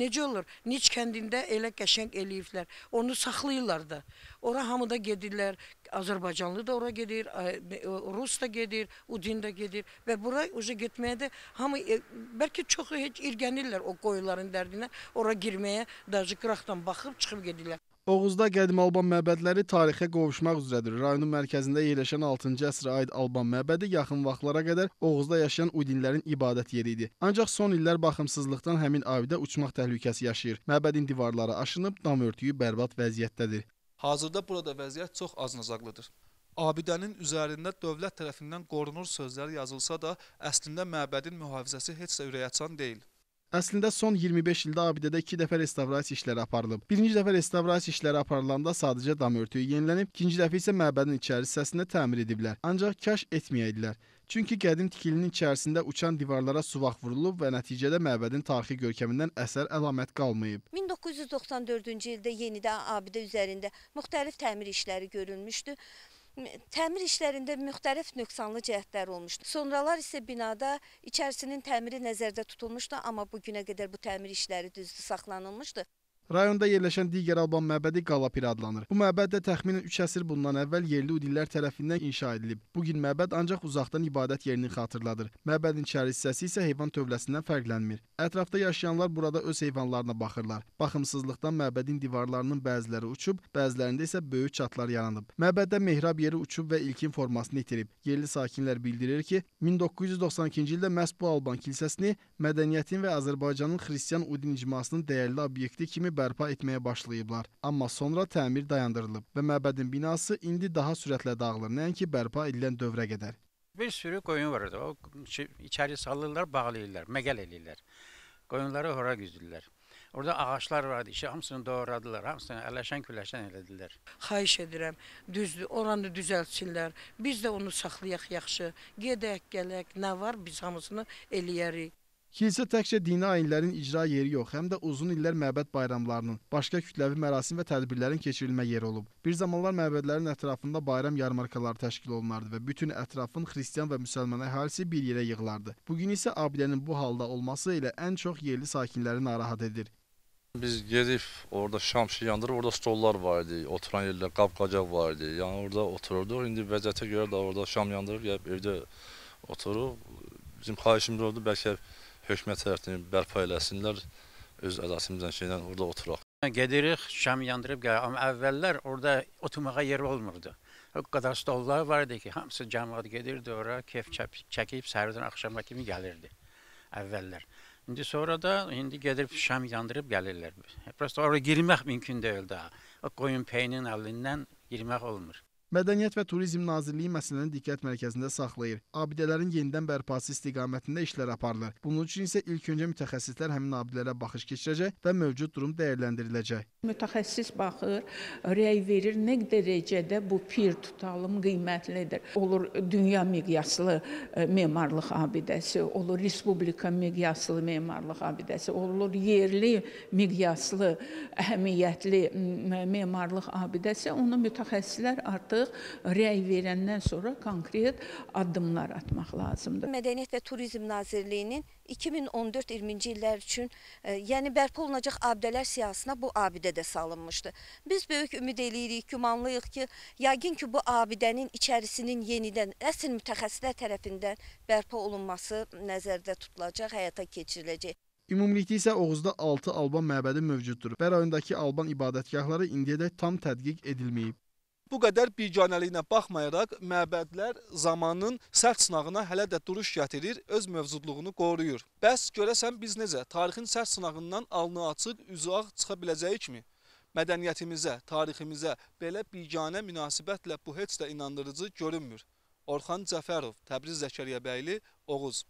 Necə olur? Niç kəndində elə qəşəng eləyiblər. Onu saxlayırlar da. Ora hamı da gedirlər. Azərbaycanlı da ora gedir, e, Rus da gedir, Udin da gedir və bura uca getməyə də hamı e, bəlkə çoxu heç irgənirlər o qoyunların dərdinə. Ora girməyə dacı qıraqdan baxıb çıxıb gedirlər. Oğuzda qədim Alban məbədləri tarixə qovuşmaq üzrədir. Rayonun mərkəzində yerləşən 6-cı əsrə aid Alban məbədi yaxın vaxtlara qədər Oğuzda yaşayan udinlərin ibadət yeri idi. Ancaq son illər baxımsızlıqdan həmin avidə uçmaq təhlükəsi yaşayır. Məbədin divarları aşınıb, dam örtüyü bərbad vəziyyətdədir. Hazırda burada vəziyyət çox aznazaqlıdır. Abidənin üzərində dövlət tərəfindən qorunur sözlər yazılsa da, əslində məbədin mühafizəsi heç də ürəyaçan deyil. Əslində son 25 ildə abidədə 2 dəfə restavrasiya işləri aparılıb. Birinci dəfə restavrasiya işləri aparılanda sadəcə dam örtüyü yenilənib, ikinci dəfə isə məbədin içərisəsində təmir ediblər. Ancaq kaş etməyəydilər. Çünki qədim tikilinin içərisində uçan divarlara suvaq vurulub və nəticədə məbədin tarixi görkəmindən əsər əlamət qalmayıb. 1994-cü ildə yenidən abidə üzərində müxtəlif təmir işləri görülmüşdü. Təmir işlərində müxtəlif nöqsanlı cəhətlər olmuşdu. Sonralar isə binada içərisinin təmiri nəzərdə tutulmuşdu, amma bu günə qədər bu təmir işləri düzdür saxlanılmışdı. Rayonda yerləşən digər Alban məbədi Qalapir adlanır. Bu məbəd də təxminən 3 əsr bundan əvvəl yerli udillər tərəfindən inşa edilib. Bu gün məbəd ancaq uzaqdan ibadət yerini xatırladır. Məbədin içəri hissəsi isə heyvan tövləsindən fərqlənmir. Ətrafda yaşayanlar burada öz heyvanlarına baxırlar. Baxımsızlıqdan məbədin divarlarının bəziləri uçub, bəzilərində isə böyük çatlar yaranıb. Məbəddə mehrab yeri uçub və ilkin formasını itirib. Yerli sakinlər bildirir ki, 1992-ci ildə məhz bu Alban kilsəsini mədəniyyətin və Azərbaycanın xristian udin icmasının dəyərli obyekti kimi bərqərar bərpa etməyə başlayıblar. Amma sonra təmir dayandırılıb və məbədin binası indi daha sürətlə dağılır, nəinki bərpa edilən dövrə qədər. Bir sürü qoyun var orada. O içəri salırlar, bağlayırlar, məqəl eləyirlər. Qoyunları hora güzdürlər. Orada ağaclar vardı, işi hamısını doğradılar, hamısını ələşən küləşən elədilər. Xahiş edirəm, düzdür, oranı düzəltsinlər. Biz də onu saxlayaq yaxşı. Gedək, gələk, nə var biz hamısını eləyərik. Kilsə təkcə dini ayinlərin icra yeri yox, həm də uzun illər məbəd bayramlarının, başqa kütləvi mərasim və tədbirlərin keçirilmə yeri olub. Bir zamanlar məbədlərin ətrafında bayram yarmarkaları təşkil olunardı və bütün ətrafın xristian və müsəlman əhalisi bir yerə yığılardı. Bugün isə abidənin bu halda olması ilə ən çox yerli sakinləri narahat edir. Biz gedib orada şamşı yandırıb, orada stollar var idi, oturan yerlər qapqacaq var idi. Yəni orada otururduq, indi vəziyyətə görə də orada şam yandırıb, gəlib evdə oturub. Bizim xahişimiz oldu, bəlkə hökumət tərəfindən bərpa eləsinlər, öz əsasimizdən şeydən orada oturaq. Gedirik, şam yandırıb gəlir, amma əvvəllər orada oturmağa yer olmurdu. O qədər stollar var idi ki, hamısı cəmaat gedirdi ora, kef çəkib səhərdən axşama kimi gəlirdi əvvəllər. İndi sonra da indi gedib şam yandırıb gəlirlər. Prosta ora girmək mümkün deyil daha. O qoyun peyinin əlindən girmək olmur. Mədəniyyət və Turizm Nazirliyi məsələni diqqət mərkəzində saxlayır. Abidələrin yenidən bərpası istiqamətində işlər aparılır. Bunun üçün isə ilk öncə mütəxəssislər həmin abidilərə baxış keçirəcək və mövcud durum dəyərləndiriləcək. Mütəxəssis baxır, rəy verir, nə dərəcədə bu pir tutalım qiymətlidir. Olur dünya miqyaslı e, memarlıq abidəsi, olur respublika miqyaslı memarlıq abidəsi, olur yerli miqyaslı əhəmiyyətli memarlıq abidəsi. Onu mütəxəssislər artıq artıq rəy verəndən sonra konkret addımlar atmaq lazımdır. Mədəniyyət və Turizm Nazirliyinin 2014-20-ci illər üçün, e, yəni bərpa olunacaq abidələr siyasına bu abidə də salınmışdı. Biz böyük ümid eləyirik, gümanlıyıq ki, yəqin ki, bu abidənin içərisinin yenidən əsl mütəxəssislər tərəfindən bərpa olunması nəzərdə tutulacaq, həyata keçiriləcək. Ümumilikdə isə Oğuzda 6 Alban məbədi mövcuddur və rayondakı Alban ibadətgahları indiyədək tam tədqiq edilməyib. Bu qədər biganəliyinə baxmayaraq məbədlər zamanın sərt sınağına hələ də duruş gətirir, öz mövcudluğunu qoruyur. Bəs görəsən biz necə tarixin sərt sınağından alnı açıq, üzü ağ çıxa biləcəyi kimi mədəniyyətimizə, tariximizə belə biganə münasibətlə bu heç də inandırıcı görünmür. Orxan Cəfərov, Təbriz Zəkəriyəbəyli, Oğuz